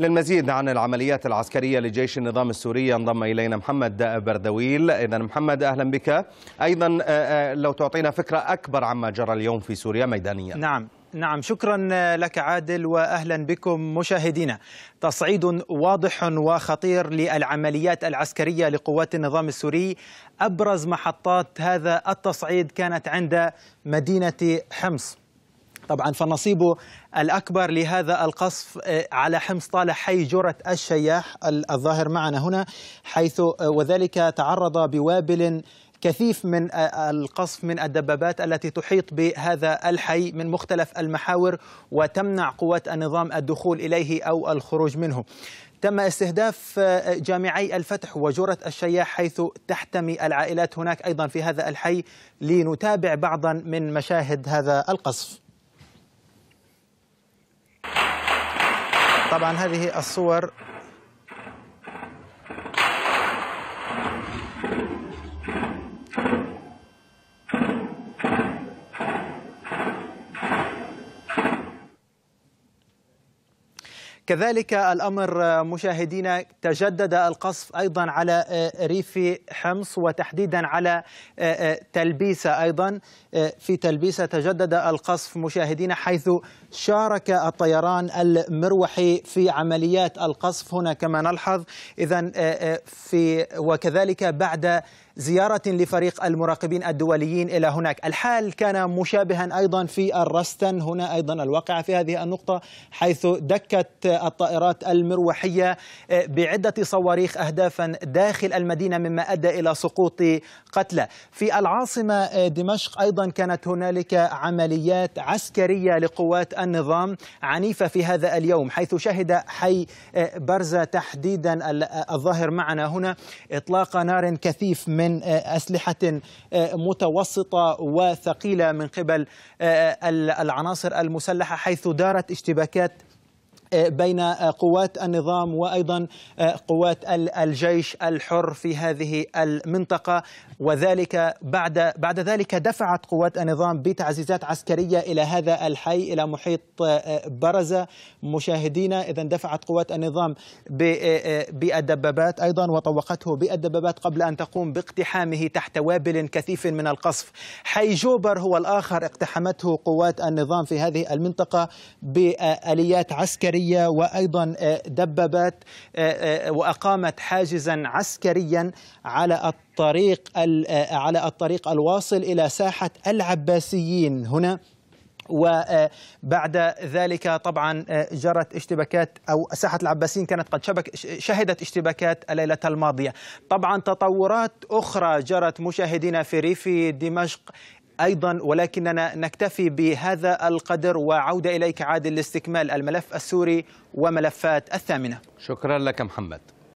للمزيد عن العمليات العسكرية لجيش النظام السوري انضم إلينا محمد بردويل إذا محمد أهلا بك أيضا آه، آه، لو تعطينا فكرة أكبر عما جرى اليوم في سوريا ميدانيا نعم نعم شكرا لك عادل واهلا بكم مشاهدينا تصعيد واضح وخطير للعمليات العسكريه لقوات النظام السوري ابرز محطات هذا التصعيد كانت عند مدينه حمص طبعا فنصيبه الأكبر لهذا القصف آه، على حمص طال حي جرة الشياح الظاهر معنا هنا حيث آه، وذلك تعرض بوابل كثيف من آه، القصف من الدبابات التي تحيط بهذا الحي من مختلف المحاور وتمنع قوات النظام الدخول اليه او الخروج منه. تم استهداف جامعي الفتح وجرة الشياح حيث تحتمي العائلات هناك ايضا في هذا الحي لنتابع بعضا من مشاهد هذا القصف. طبعا هذه الصور كذلك الأمر مشاهدينا تجدد القصف أيضا على آه، ريف حمص وتحديدا على آه، آه، تلبيسة أيضا في تلبيسة تجدد القصف مشاهدينا حيث شارك الطيران المروحي في عمليات القصف هنا كما نلحظ إذا في وكذلك بعد زيارة لفريق المراقبين الدوليين إلى هناك الحال كان مشابها أيضا في الرستن هنا أيضا الواقعة في هذه النقطة حيث دكت الطائرات المروحية آه، بعدة صواريخ أهدافا داخل المدينة مما أدى إلى سقوط قتلى في العاصمة آه، دمشق أيضا كانت هنالك عمليات عسكرية لقوات النظام عنيفة في هذا اليوم حيث شهد حي آه، برزة تحديدا الظاهر معنا هنا إطلاق نار كثيف من أسلحة متوسطة وثقيلة من قبل العناصر المسلحة حيث دارت اشتباكات آه، بين آه، قوات النظام وايضا آه، قوات الجيش الحر في هذه المنطقه وذلك بعد بعد ذلك دفعت قوات النظام بتعزيزات عسكريه الى هذا الحي الى محيط برزه مشاهدينا اذا دفعت قوات النظام بالدبابات ايضا وطوقته بالدبابات قبل ان تقوم باقتحامه تحت وابل كثيف من القصف حي جوبر هو الاخر اقتحمته قوات النظام في هذه المنطقه باليات عسكريه عسكرية وأيضا آه، دببت آه، آه، وأقامت حاجزا عسكريا على الطريق على الطريق الواصل إلى ساحة العباسيين هنا وبعد ذلك طبعا جرت اشتباكات او ساحه العباسيين كانت قد شبك شهدت اشتباكات الليله الماضيه. طبعا تطورات اخرى جرت مشاهدينا في ريف دمشق أيضا ولكننا نكتفي بهذا القدر وعودة إليك عادل لاستكمال الملف السوري وملفات الثامنة شكرا لك محمد